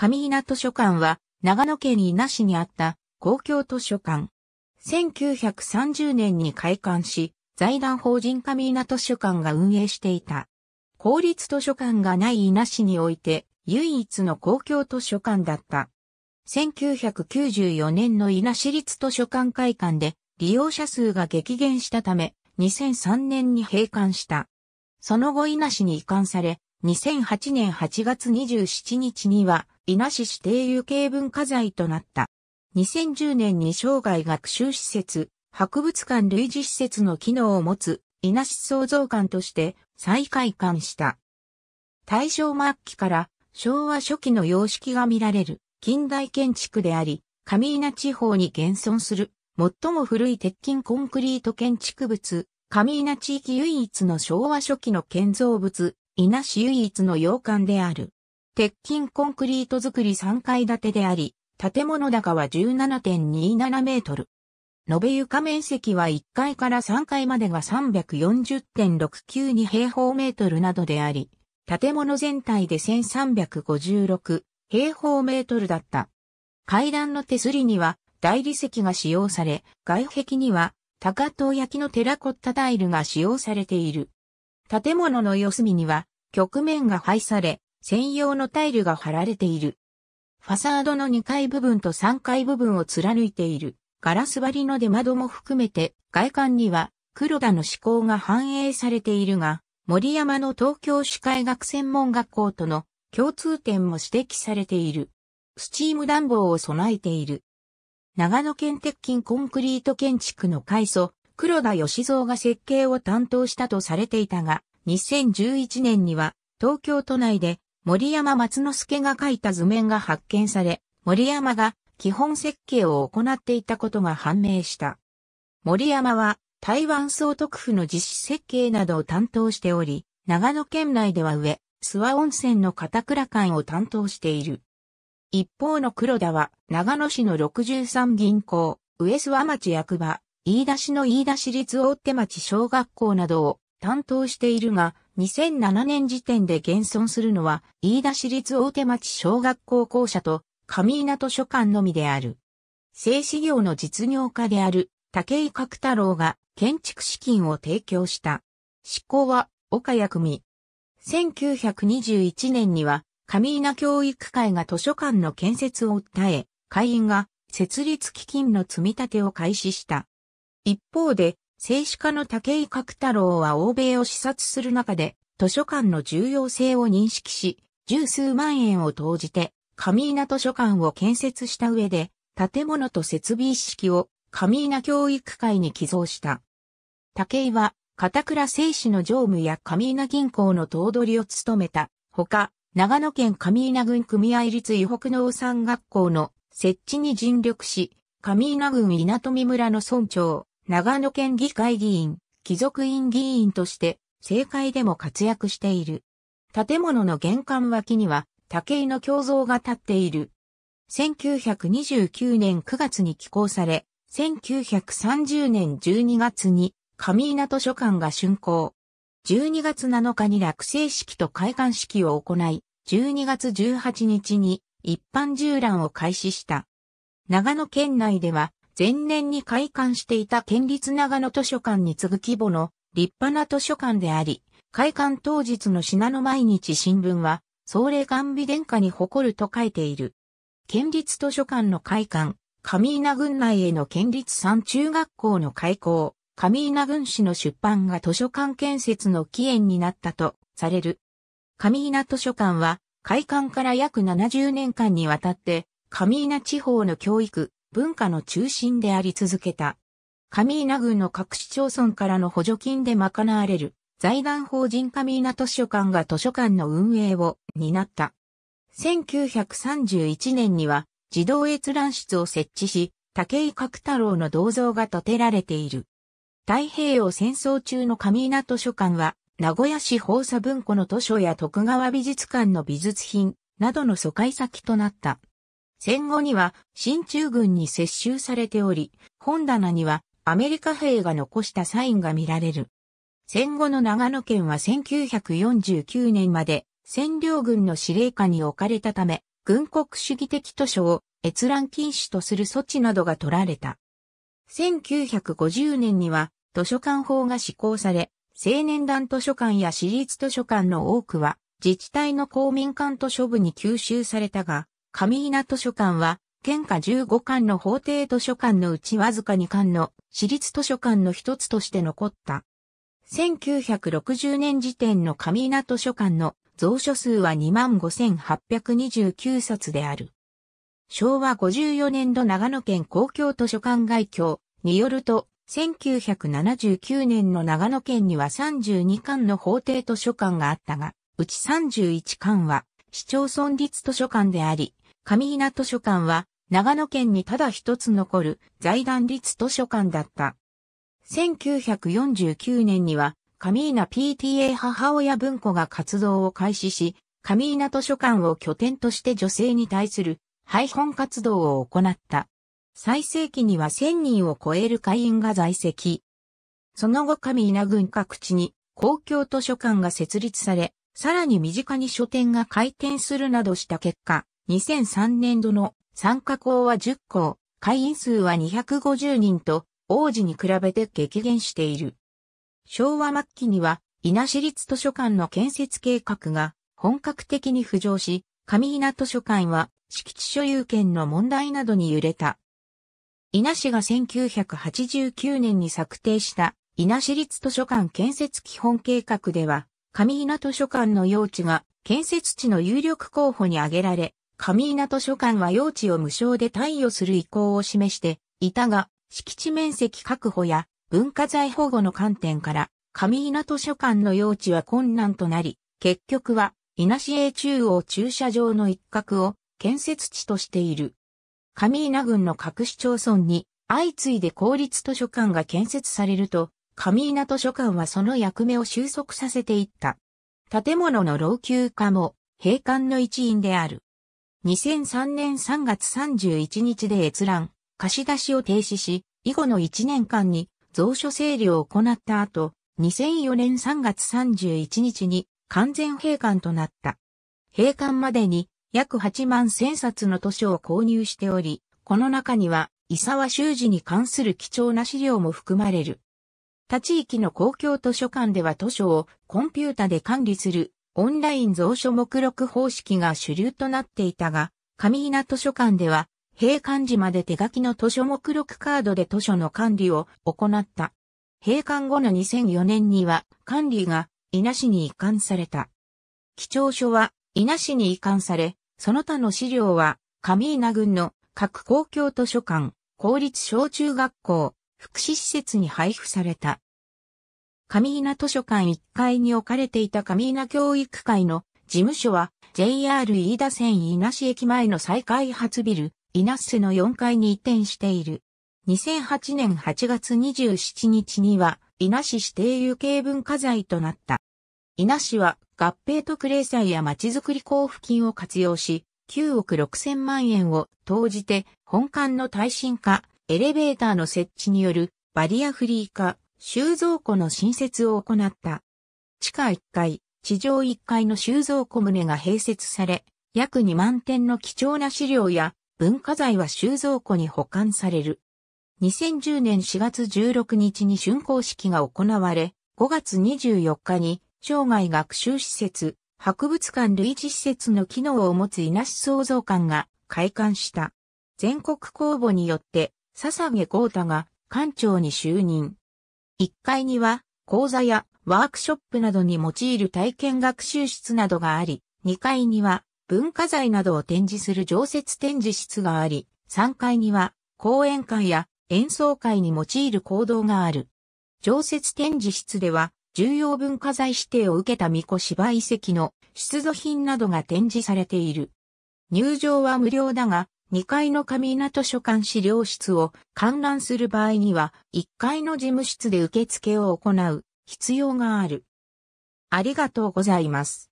上稲図書館は、長野県稲市にあった公共図書館。1930年に開館し、財団法人上稲図書館が運営していた。公立図書館がない稲市において、唯一の公共図書館だった。1994年の稲市立図書館開館で、利用者数が激減したため、2003年に閉館した。その後稲市に移管され、2008年8月27日には、稲市指定有形文化財となった。2010年に生涯学習施設、博物館類似施設の機能を持つ稲市創造館として再開館した。大正末期から昭和初期の様式が見られる近代建築であり、上稲地方に現存する最も古い鉄筋コンクリート建築物、上稲地域唯一の昭和初期の建造物、稲市唯一の洋館である。鉄筋コンクリート造り3階建てであり、建物高は17.27メートル。延べ床面積は1階から3階までが340.692平方メートルなどであり、建物全体で1356平方メートルだった。階段の手すりには大理石が使用され、外壁には高塔焼きのテラコッタタイルが使用されている。建物の四隅には、局面が配され、専用のタイルが貼られている。ファサードの2階部分と3階部分を貫いているガラス張りの出窓も含めて外観には黒田の思考が反映されているが、森山の東京主会学専門学校との共通点も指摘されている。スチーム暖房を備えている。長野県鉄筋コンクリート建築の改祖、黒田義蔵が設計を担当したとされていたが、2011年には東京都内で森山松之助が書いた図面が発見され、森山が基本設計を行っていたことが判明した。森山は台湾総督府の実施設計などを担当しており、長野県内では上、諏訪温泉の片倉館を担当している。一方の黒田は、長野市の63銀行、上諏訪町役場、飯田市の飯田市立大手町小学校などを担当しているが、2007年時点で現存するのは、飯田市立大手町小学校校舎と、上稲図書館のみである。製紙業の実業家である、竹井角太郎が建築資金を提供した。執行は、岡谷組。1921年には、上稲教育会が図書館の建設を訴え、会員が設立基金の積み立てを開始した。一方で、政治家の武井角太郎は欧米を視察する中で、図書館の重要性を認識し、十数万円を投じて、上稲図書館を建設した上で、建物と設備意識を上稲教育会に寄贈した。武井は、片倉製紙の常務や上稲銀行の頭取を務めた。ほか、長野県上稲郡組合立伊北農産学校の設置に尽力し、上稲郡稲富村の村長、長野県議会議員、貴族院議員として、政界でも活躍している。建物の玄関脇には、竹井の胸像が立っている。1929年9月に寄稿され、1930年12月に上稲図書館が竣工。12月7日に落成式と開館式を行い、12月18日に一般縦覧を開始した。長野県内では前年に開館していた県立長野図書館に次ぐ規模の立派な図書館であり、開館当日の信濃毎日新聞は、総霊官美殿下に誇ると書いている。県立図書館の開館、上稲郡内への県立三中学校の開校、上稲郡市の出版が図書館建設の起源になったとされる。上稲図書館は、開館から約70年間にわたって、上稲地方の教育、文化の中心であり続けた。上稲郡の各市町村からの補助金で賄われる財団法人上稲図書館が図書館の運営を担った。1931年には児童閲覧室を設置し、竹井角太郎の銅像が建てられている。太平洋戦争中の上稲図書館は、名古屋市放佐文庫の図書や徳川美術館の美術品などの疎開先となった。戦後には新中軍に接収されており、本棚にはアメリカ兵が残したサインが見られる。戦後の長野県は1949年まで占領軍の司令下に置かれたため、軍国主義的図書を閲覧禁止とする措置などが取られた。1950年には図書館法が施行され、青年団図書館や私立図書館の多くは自治体の公民館図書部に吸収されたが、上稲図書館は、県下15館の法定図書館のうちわずか2館の私立図書館の一つとして残った。1960年時点の上稲図書館の蔵書数は25,829冊である。昭和54年度長野県公共図書館外協によると、1979年の長野県には32館の法定図書館があったが、うち31館は市町村立図書館であり、上稲図書館は、長野県にただ一つ残る財団立図書館だった。1949年には、上稲 PTA 母親文庫が活動を開始し、上稲図書館を拠点として女性に対する廃本活動を行った。最盛期には1000人を超える会員が在籍。その後上稲郡各地に公共図書館が設立され、さらに身近に書店が開店するなどした結果、2003年度の参加校は10校、会員数は250人と、王子に比べて激減している。昭和末期には、稲市立図書館の建設計画が本格的に浮上し、上稲図書館は敷地所有権の問題などに揺れた。稲市が1989年に策定した稲市立図書館建設基本計画では、上稲図書館の用地が建設地の有力候補に挙げられ、上稲図書館は用地を無償で貸与する意向を示していたが、敷地面積確保や文化財保護の観点から、上稲図書館の用地は困難となり、結局は、稲市営中央駐車場の一角を建設地としている。上稲郡の各市町村に相次いで公立図書館が建設されると、上稲図書館はその役目を収束させていった。建物の老朽化も、閉館の一因である。2003年3月31日で閲覧、貸し出しを停止し、以後の1年間に蔵書整理を行った後、2004年3月31日に完全閉館となった。閉館までに約8万1000冊の図書を購入しており、この中には伊沢修司に関する貴重な資料も含まれる。他地域の公共図書館では図書をコンピュータで管理するオンライン蔵書目録方式が主流となっていたが、上稲図書館では、閉館時まで手書きの図書目録カードで図書の管理を行った。閉館後の2004年には管理が稲市に移管された。基調書は稲市に移管され、その他の資料は上稲郡の各公共図書館、公立小中学校、福祉施設に配布された。上稲図書館1階に置かれていた上稲教育会の事務所は JR 飯田線稲市駅前の再開発ビル、稲瀬の4階に移転している。2008年8月27日には稲市指定有形文化財となった。稲市は合併特例債やまちづくり交付金を活用し、9億6千万円を投じて本館の耐震化、エレベーターの設置によるバリアフリー化、収蔵庫の新設を行った。地下1階、地上1階の収蔵庫棟が併設され、約2万点の貴重な資料や文化財は収蔵庫に保管される。2010年4月16日に竣工式が行われ、5月24日に生涯学習施設、博物館類似施設の機能を持つ稲市創造館が開館した。全国公募によって、笹毛豪太が館長に就任。1階には講座やワークショップなどに用いる体験学習室などがあり、2階には文化財などを展示する常設展示室があり、3階には講演会や演奏会に用いる行動がある。常設展示室では重要文化財指定を受けた巫女芝遺跡の出土品などが展示されている。入場は無料だが、2階の上図書館資料室を観覧する場合には、1階の事務室で受付を行う必要がある。ありがとうございます。